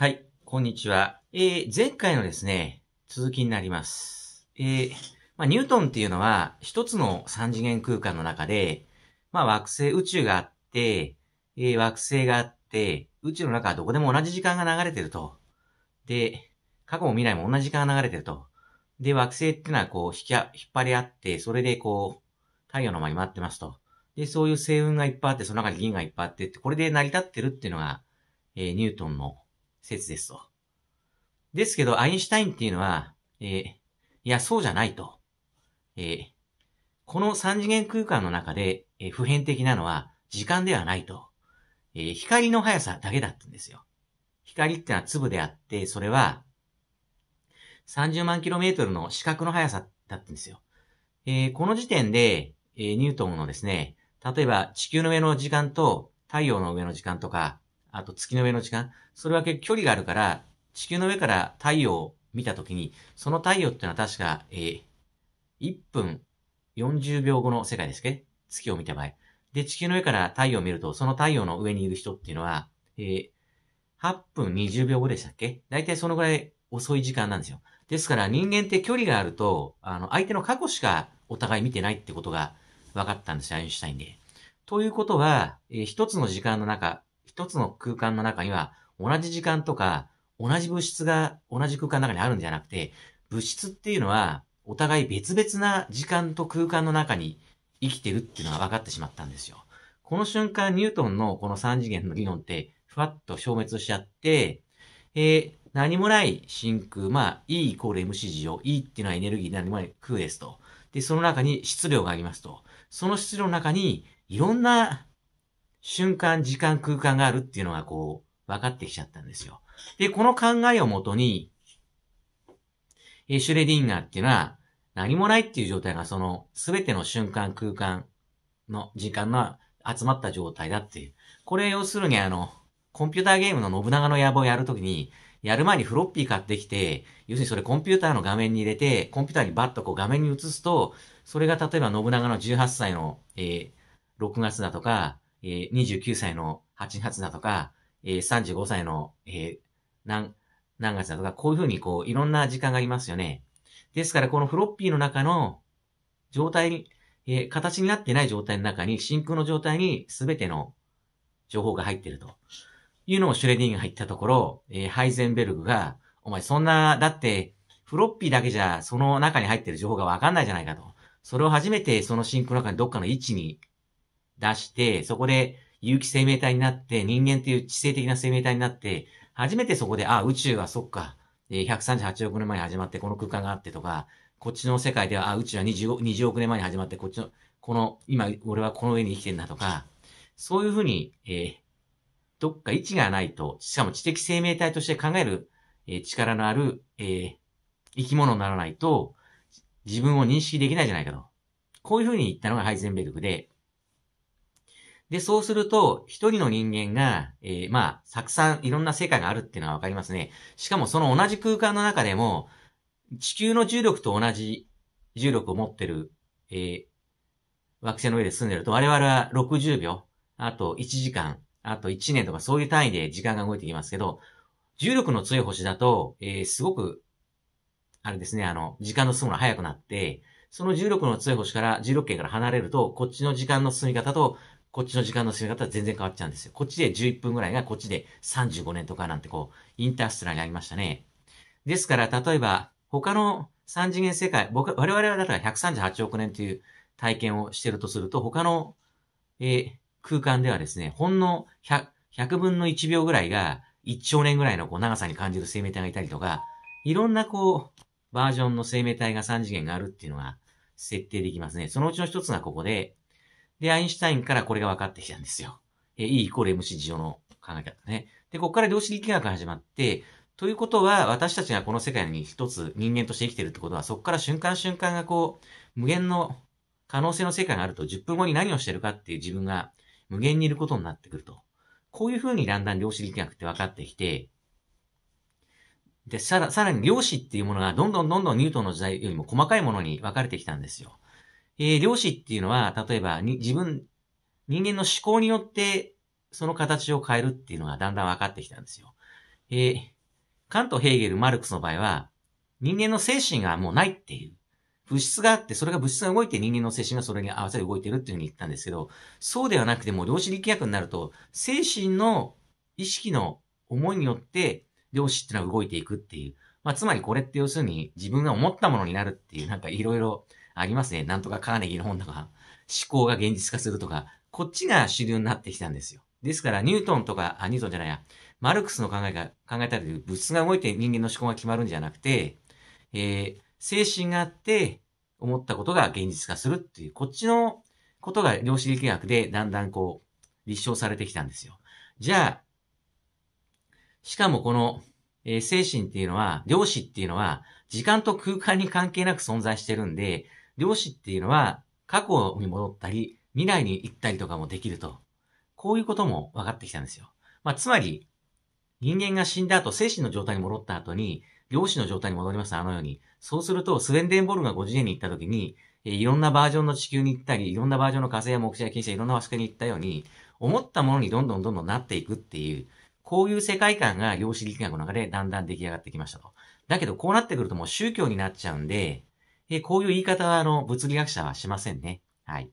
はい、こんにちは。えー、前回のですね、続きになります。えー、まあ、ニュートンっていうのは、一つの三次元空間の中で、まあ、惑星宇宙があって、えー、惑星があって、宇宙の中はどこでも同じ時間が流れてると。で、過去も未来も同じ時間が流れてると。で、惑星っていうのはこう、引き引っ張り合って、それでこう、太陽の前に回ってますと。で、そういう星雲がいっぱいあって、その中に銀がいっぱいあって、これで成り立ってるっていうのが、えー、ニュートンの説ですと。ですけど、アインシュタインっていうのは、えー、いや、そうじゃないと。えー、この三次元空間の中で、えー、普遍的なのは時間ではないと。えー、光の速さだけだったんですよ。光ってのは粒であって、それは30万キロメートルの四角の速さだったんですよ。えー、この時点で、えー、ニュートンのですね、例えば地球の上の時間と太陽の上の時間とか、あと月の上の時間、それは結距離があるから、地球の上から太陽を見たときに、その太陽っていうのは確か、えー、1分40秒後の世界ですけ月を見た場合。で、地球の上から太陽を見ると、その太陽の上にいる人っていうのは、えー、8分20秒後でしたっけだいたいそのぐらい遅い時間なんですよ。ですから人間って距離があると、あの、相手の過去しかお互い見てないってことが分かったんですよ、アインシュタインで。ということは、えー、一つの時間の中、一つの空間の中には、同じ時間とか、同じ物質が同じ空間の中にあるんじゃなくて、物質っていうのは、お互い別々な時間と空間の中に生きてるっていうのが分かってしまったんですよ。この瞬間、ニュートンのこの三次元の理論って、ふわっと消滅しちゃって、えー、何もない真空、まあ、E イコール MC g を、E っていうのはエネルギー、何もない空ですと。で、その中に質量がありますと。その質量の中に、いろんな瞬間、時間、空間があるっていうのがこう、分かってきちゃったんですよ。で、この考えをもとに、シュレディンガーっていうのは、何もないっていう状態がその、すべての瞬間、空間の時間の集まった状態だっていう。これ要するにあの、コンピューターゲームの信長の野望をやるときに、やる前にフロッピー買ってきて、要するにそれコンピューターの画面に入れて、コンピューターにバッとこう画面に映すと、それが例えば信長の18歳の、えー、6月だとか、えー、29歳の8月だとか、えー、35歳の、えー、何、何月だとか、こういうふうにこう、いろんな時間がありますよね。ですから、このフロッピーの中の状態に、えー、形になってない状態の中に、真空の状態に全ての情報が入ってると。いうのをシュレディングが入ったところ、えー、ハイゼンベルグが、お前そんな、だって、フロッピーだけじゃ、その中に入ってる情報がわかんないじゃないかと。それを初めて、その真空の中にどっかの位置に出して、そこで有機生命体になって、人間っていう知性的な生命体になって、初めてそこで、あ、宇宙はそっか、138億年前に始まってこの空間があってとか、こっちの世界では、あ、宇宙は 20, 20億年前に始まって、こっちの、この、今、俺はこの上に生きてんだとか、そういうふうに、えー、どっか位置がないと、しかも知的生命体として考える、えー、力のある、えー、生き物にならないと、自分を認識できないじゃないかと。こういうふうに言ったのがハイゼンベルクで、で、そうすると、一人の人間が、えー、まあ、たくさんいろんな世界があるっていうのはわかりますね。しかもその同じ空間の中でも、地球の重力と同じ重力を持ってる、えー、惑星の上で住んでると、我々は60秒、あと1時間、あと1年とかそういう単位で時間が動いてきますけど、重力の強い星だと、えー、すごく、あれですね、あの、時間の進むのが早くなって、その重力の強い星から、重力圏から離れると、こっちの時間の進み方と、こっちの時間の進め方は全然変わっちゃうんですよ。こっちで11分ぐらいがこっちで35年とかなんてこう、インターステラにありましたね。ですから、例えば、他の3次元世界、僕、我々はだから138億年という体験をしてるとすると、他の、えー、空間ではですね、ほんの 100, 100分の1秒ぐらいが1兆年ぐらいのこう長さに感じる生命体がいたりとか、いろんなこう、バージョンの生命体が3次元があるっていうのが設定できますね。そのうちの一つがここで、で、アインシュタインからこれが分かってきたんですよ。え、E イコール MC 事情の考え方ね。で、ここから量子力学が始まって、ということは、私たちがこの世界に一つ人間として生きてるってことは、そこから瞬間瞬間がこう、無限の可能性の世界があると、10分後に何をしてるかっていう自分が無限にいることになってくると。こういうふうにだんだん量子力学って分かってきて、で、さら、さらに量子っていうものがどんどんどんどんニュートンの時代よりも細かいものに分かれてきたんですよ。えー、量子っていうのは、例えば、に、自分、人間の思考によって、その形を変えるっていうのがだんだん分かってきたんですよ。えー、カント、ヘーゲル、マルクスの場合は、人間の精神がもうないっていう。物質があって、それが物質が動いて人間の精神がそれに合わせて動いてるっていうふうに言ったんですけど、そうではなくても量子力学になると、精神の意識の思いによって、量子っていうのは動いていくっていう。まあ、つまりこれって要するに自分が思ったものになるっていう、なんかいろいろありますね。なんとかカーネギーの本とか、思考が現実化するとか、こっちが主流になってきたんですよ。ですから、ニュートンとか、あ、ニュートンじゃないや、マルクスの考えが、考えたり物質が動いて人間の思考が決まるんじゃなくて、えー、精神があって、思ったことが現実化するっていう、こっちのことが量子力学でだんだんこう、立証されてきたんですよ。じゃあ、しかもこの、えー、精神っていうのは、量子っていうのは、時間と空間に関係なく存在してるんで、量子っていうのは過去に戻ったり、未来に行ったりとかもできると。こういうことも分かってきたんですよ。まあ、つまり、人間が死んだ後、精神の状態に戻った後に、量子の状態に戻ります、あのように。そうすると、スウェンデンボルが50年に行った時に、えいろんなバージョンの地球に行ったり、いろんなバージョンの火星や木星や金星、いろんな場所に行ったように、思ったものにどんどんどんどんなっていくっていう、こういう世界観が量子力学の中でだんだん出来上がってきましたと。だけど、こうなってくるともう宗教になっちゃうんで、えこういう言い方は、あの、物理学者はしませんね。はい。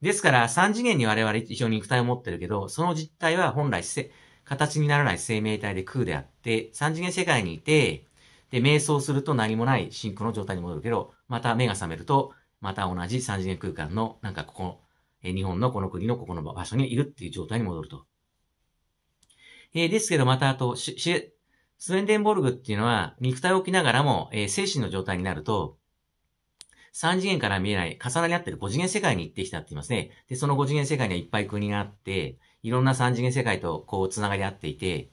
ですから、三次元に我々非常に肉体を持ってるけど、その実体は本来せ、形にならない生命体で空であって、三次元世界にいて、で、瞑想すると何もない真空の状態に戻るけど、また目が覚めると、また同じ三次元空間の、なんかここ、え日本のこの国のここの場所にいるっていう状態に戻ると。えー、ですけど、またあと、し、し、スウェンデンボルグっていうのは、肉体を置きながらも、えー、精神の状態になると、3次元から見えない、重なり合ってる5次元世界に行ってきたって言いますね。で、その5次元世界にはいっぱい国があって、いろんな3次元世界とこう繋がり合っていて、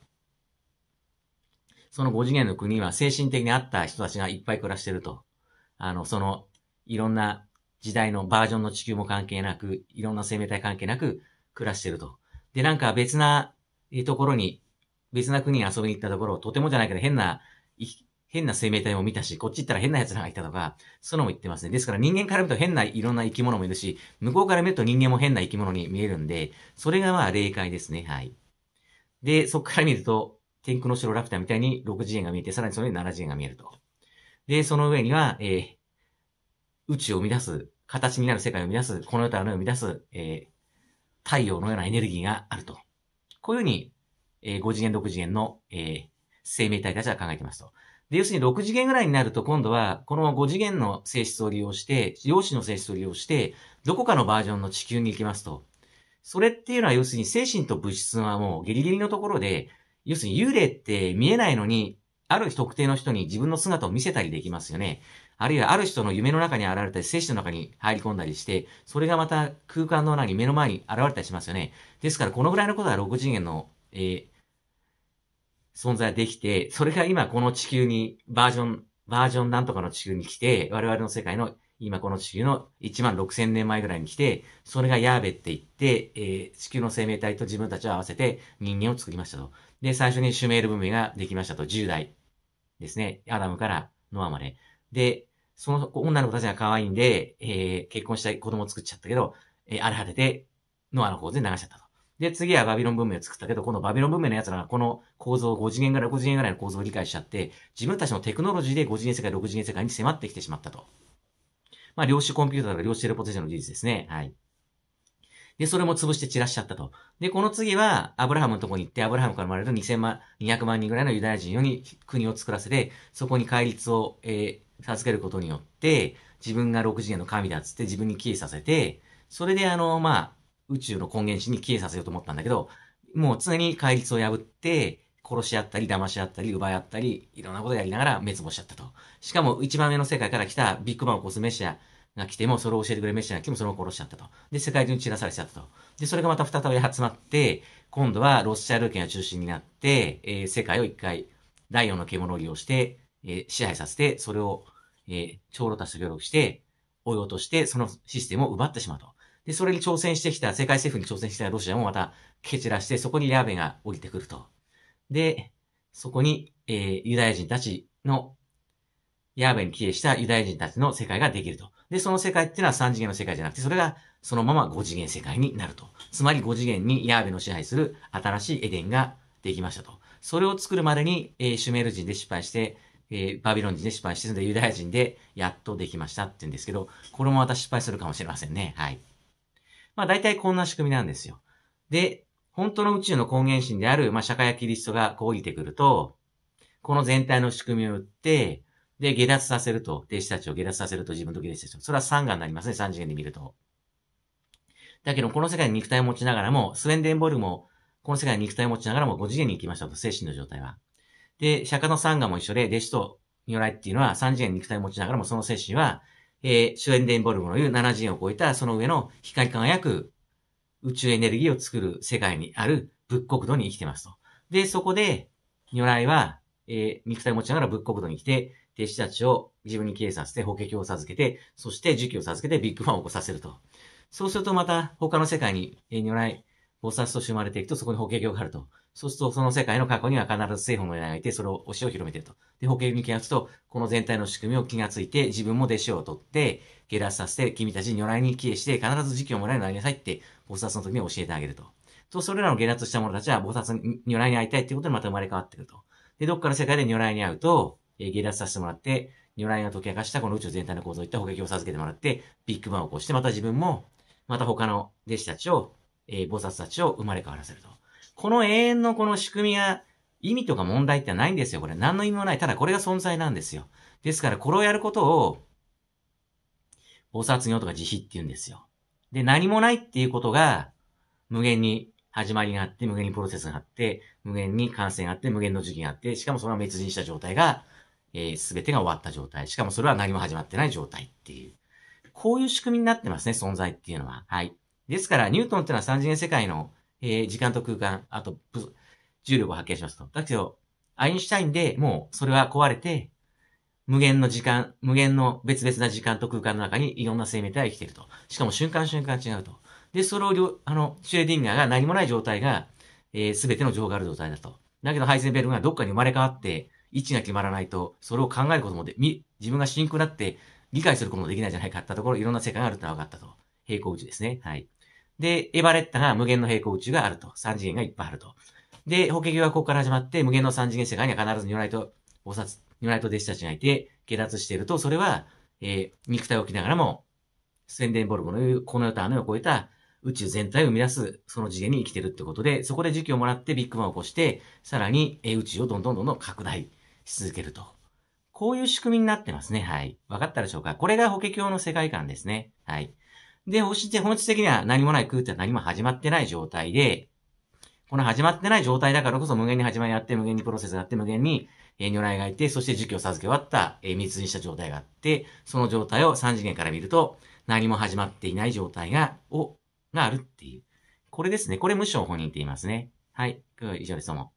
その5次元の国は精神的にあった人たちがいっぱい暮らしてると。あの、その、いろんな時代のバージョンの地球も関係なく、いろんな生命体関係なく暮らしてると。で、なんか別なところに、別な国に遊びに行ったところ、とてもじゃないけど変な変な生命体も見たし、こっち行ったら変な奴らがいたとか、そういうのも言ってますね。ですから人間から見ると変ないろんな生き物もいるし、向こうから見ると人間も変な生き物に見えるんで、それがまあ霊界ですね。はい。で、そこから見ると、天空の城ラピュタみたいに6次元が見えて、さらにその上に7次元が見えると。で、その上には、えー、宇宙を生み出す、形になる世界を生み出す、この世とあの世を生み出す、えー、太陽のようなエネルギーがあると。こういうふうに、えー、5次元、6次元の、えー、生命体たちは考えてますと。で、要するに6次元ぐらいになると今度は、この5次元の性質を利用して、量子の性質を利用して、どこかのバージョンの地球に行きますと。それっていうのは要するに精神と物質はもうギリギリのところで、要するに幽霊って見えないのに、ある特定の人に自分の姿を見せたりできますよね。あるいはある人の夢の中に現れたり、精神の中に入り込んだりして、それがまた空間の中に目の前に現れたりしますよね。ですからこのぐらいのことは6次元の、えー存在できて、それが今この地球に、バージョン、バージョンなんとかの地球に来て、我々の世界の今この地球の1万6千年前ぐらいに来て、それがヤーベって言って、えー、地球の生命体と自分たちを合わせて人間を作りましたと。で、最初にシュメール文明ができましたと。10代ですね。アダムからノアまで。で、その女の子たちが可愛いんで、えー、結婚したい子供を作っちゃったけど、えー、荒れ果てて、ノアの方で流しちゃったと。で、次はバビロン文明を作ったけど、このバビロン文明のやつらがこの構造、5次元から6次元ぐらいの構造を理解しちゃって、自分たちのテクノロジーで5次元世界、6次元世界に迫ってきてしまったと。まあ、量子コンピューターとか量子テレポテーションの事実ですね。はい。で、それも潰して散らしちゃったと。で、この次は、アブラハムのとこに行って、アブラハムから生まれる2000万、200万人ぐらいのユダヤ人に国を作らせて、そこに戒律を、えー、授けることによって、自分が6次元の神だっつって自分に帰依させて、それであの、まあ、宇宙の根源史に消えさせようと思ったんだけど、もう常に戒律を破って、殺し合ったり、騙し合ったり、奪い合ったり、いろんなことやりながら滅亡しちゃったと。しかも、一番上の世界から来たビッグバンを起こすメシアが来ても、それを教えてくれるメシアが来ても、それを殺しちゃったと。で、世界中に散らされちゃったと。で、それがまた再び集まって、今度はロシャル圏が中心になって、えー、世界を一回、第四の獣を利用して、えー、支配させて、それを、えー、長老たちと協力して、追い落として、そのシステムを奪ってしまうと。で、それに挑戦してきた、世界政府に挑戦してきたロシアもまた蹴散らして、そこにヤーベが降りてくると。で、そこに、えー、ユダヤ人たちの、ヤーベに帰依したユダヤ人たちの世界ができると。で、その世界っていうのは3次元の世界じゃなくて、それがそのまま5次元世界になると。つまり5次元にヤーベの支配する新しいエデンができましたと。それを作るまでに、えー、シュメール人で失敗して、えー、バビロン人で失敗して、でユダヤ人でやっとできましたって言うんですけど、これもまた失敗するかもしれませんね。はい。まあ大体こんな仕組みなんですよ。で、本当の宇宙の根源心である、まあ、社会やキリストがこう降りてくると、この全体の仕組みを打って、で、下脱させると、弟子たちを下脱させると自分と弟子たちを。それは3眼になりますね、3次元で見ると。だけど、この世界に肉体を持ちながらも、スウェンデンボルも、この世界に肉体を持ちながらも5次元に行きましたと、精神の状態は。で、釈迦のン眼も一緒で、弟子と如来っていうのは3次元に肉体を持ちながらも、その精神はえー、主演デンボルのいう70を超えたその上の光り輝く宇宙エネルギーを作る世界にある仏国土に生きてますと。で、そこで、如来は、えー、肉体を持ちながら仏国土に来て、弟子たちを自分にえさせて、法華経を授けて、そして儒教を授けてビッグファンを起こさせると。そうするとまた他の世界に、えー、如来、菩薩として生まれていくと、そこに法華経があると。そうすると、その世界の過去には必ず政府のいがいて、それを教えを広めてると。で、法険に気がつくと、この全体の仕組みを気がついて、自分も弟子を取って、下脱させて、君たちに如来に帰依して、必ず時期をもらえるようになりなさいって、菩薩の時に教えてあげると。と、それらの下脱した者たちは、菩薩に、如来に会いたいっていうことにまた生まれ変わってくると。で、どっかの世界で如来に会うと、えー、下脱させてもらって、如来が解き明かしたこの宇宙全体の構造をいった法険を授けてもらって、ビッグバンを起こして、また自分も、また他の弟子たちを、えー、菩薩たちを生まれ変わらせると。この永遠のこの仕組みが意味とか問題ってないんですよ、これ。何の意味もない。ただこれが存在なんですよ。ですから、これをやることを、菩薩行とか慈悲って言うんですよ。で、何もないっていうことが、無限に始まりがあって、無限にプロセスがあって、無限に感染があって、無限の時期があって、しかもそれは滅人した状態が、えー、全てが終わった状態。しかもそれは何も始まってない状態っていう。こういう仕組みになってますね、存在っていうのは。はい。ですから、ニュートンっていうのは三次元世界のえー、時間と空間、あと、重力を発見しますと。だけど、アインシュタインでもうそれは壊れて、無限の時間、無限の別々な時間と空間の中にいろんな生命体が生きていると。しかも瞬間瞬間違うと。で、それを、あの、シュレディンガーが何もない状態が、えー、全ての情がある状態だと。だけど、ハイゼンベルグがどっかに生まれ変わって、位置が決まらないと、それを考えることもで、み、自分が真空になって理解することもできないじゃないかったところ、いろんな世界があるっての分かったと。平行宇宙ですね。はい。で、エバレッタが無限の平行宇宙があると。三次元がいっぱいあると。で、法華経はここから始まって、無限の三次元世界には必ず如来と、菩薩、如来と弟子たちがいて、下脱していると、それは、えー、肉体を着ながらも、宣伝ボルグの言う、この世とあの世を超えた宇宙全体を生み出す、その次元に生きてるってことで、そこで時期をもらってビッグマンを起こして、さらに、えー、宇宙をどんどんどんどん拡大し続けると。こういう仕組みになってますね。はい。わかったでしょうかこれが法華経の世界観ですね。はい。で、保しって本質的には何もない空って何も始まってない状態で、この始まってない状態だからこそ無限に始まりあって、無限にプロセスがあって、無限に如来がいて、そして時期を授け終わった、え密にした状態があって、その状態を3次元から見ると、何も始まっていない状態が、お、があるっていう。これですね。これ無償本人って言いますね。はい。以上です。どうも。